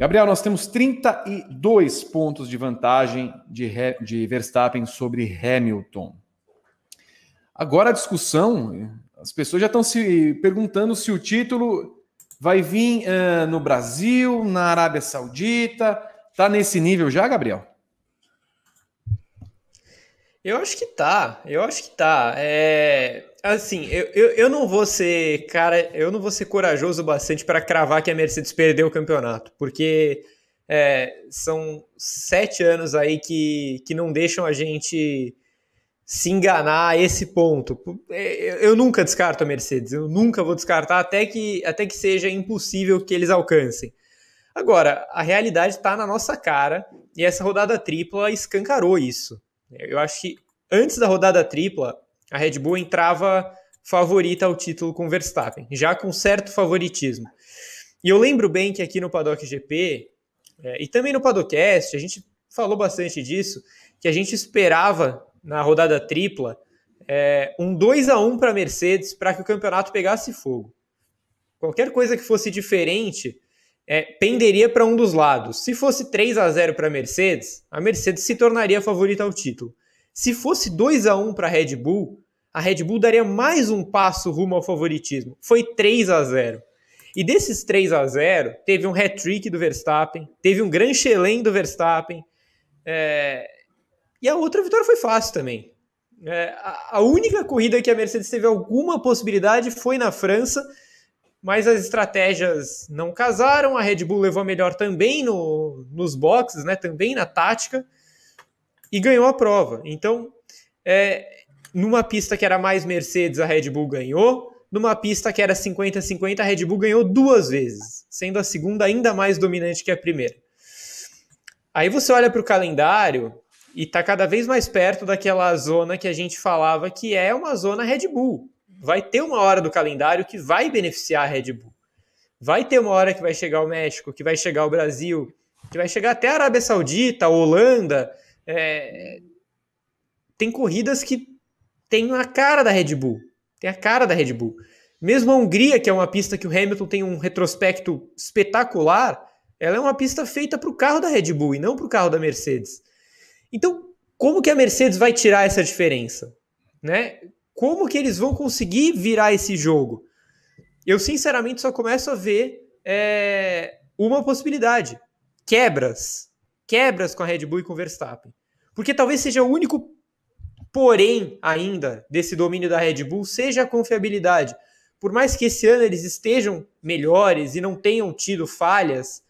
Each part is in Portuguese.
Gabriel, nós temos 32 pontos de vantagem de, de Verstappen sobre Hamilton. Agora a discussão, as pessoas já estão se perguntando se o título vai vir uh, no Brasil, na Arábia Saudita. Tá nesse nível já, Gabriel? Eu acho que tá, eu acho que tá. É assim, eu, eu, eu não vou ser, cara, eu não vou ser corajoso bastante para cravar que a Mercedes perdeu o campeonato, porque é, são sete anos aí que, que não deixam a gente se enganar a esse ponto. É, eu, eu nunca descarto a Mercedes, eu nunca vou descartar até que, até que seja impossível que eles alcancem. Agora, a realidade está na nossa cara e essa rodada tripla escancarou isso. Eu acho que antes da rodada tripla, a Red Bull entrava favorita ao título com Verstappen, já com certo favoritismo. E eu lembro bem que aqui no Paddock GP, é, e também no Paddockcast, a gente falou bastante disso, que a gente esperava na rodada tripla é, um 2 a 1 para a Mercedes para que o campeonato pegasse fogo. Qualquer coisa que fosse diferente é, penderia para um dos lados. Se fosse 3 a 0 para a Mercedes, a Mercedes se tornaria favorita ao título. Se fosse 2 a 1 para a Red Bull, a Red Bull daria mais um passo rumo ao favoritismo. Foi 3 a 0. E desses 3 a 0, teve um hat-trick do Verstappen, teve um Grand chelém do Verstappen. É... E a outra vitória foi fácil também. É... a única corrida que a Mercedes teve alguma possibilidade foi na França, mas as estratégias não casaram. A Red Bull levou a melhor também no... nos boxes, né? também na tática e ganhou a prova. Então, é, numa pista que era mais Mercedes, a Red Bull ganhou, numa pista que era 50-50, a Red Bull ganhou duas vezes, sendo a segunda ainda mais dominante que a primeira. Aí você olha para o calendário e está cada vez mais perto daquela zona que a gente falava que é uma zona Red Bull. Vai ter uma hora do calendário que vai beneficiar a Red Bull. Vai ter uma hora que vai chegar o México, que vai chegar o Brasil, que vai chegar até a Arábia Saudita, a Holanda, é, tem corridas que tem a cara da Red Bull. Tem a cara da Red Bull. Mesmo a Hungria, que é uma pista que o Hamilton tem um retrospecto espetacular, ela é uma pista feita para o carro da Red Bull e não para o carro da Mercedes. Então, como que a Mercedes vai tirar essa diferença? Né? Como que eles vão conseguir virar esse jogo? Eu, sinceramente, só começo a ver é, uma possibilidade: quebras. Quebras com a Red Bull e com o Verstappen. Porque talvez seja o único porém ainda desse domínio da Red Bull seja a confiabilidade. Por mais que esse ano eles estejam melhores e não tenham tido falhas,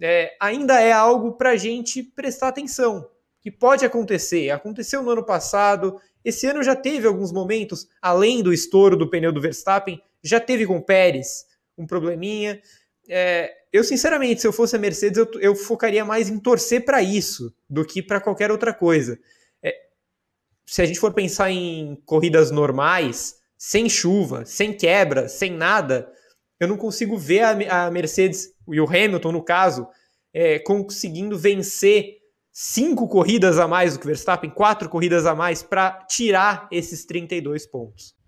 é, ainda é algo para a gente prestar atenção, que pode acontecer. Aconteceu no ano passado, esse ano já teve alguns momentos, além do estouro do pneu do Verstappen, já teve com o Pérez um probleminha. É, eu, sinceramente, se eu fosse a Mercedes, eu, eu focaria mais em torcer para isso do que para qualquer outra coisa. É, se a gente for pensar em corridas normais, sem chuva, sem quebra, sem nada, eu não consigo ver a, a Mercedes e o Hamilton, no caso, é, conseguindo vencer cinco corridas a mais do que o Verstappen, quatro corridas a mais, para tirar esses 32 pontos.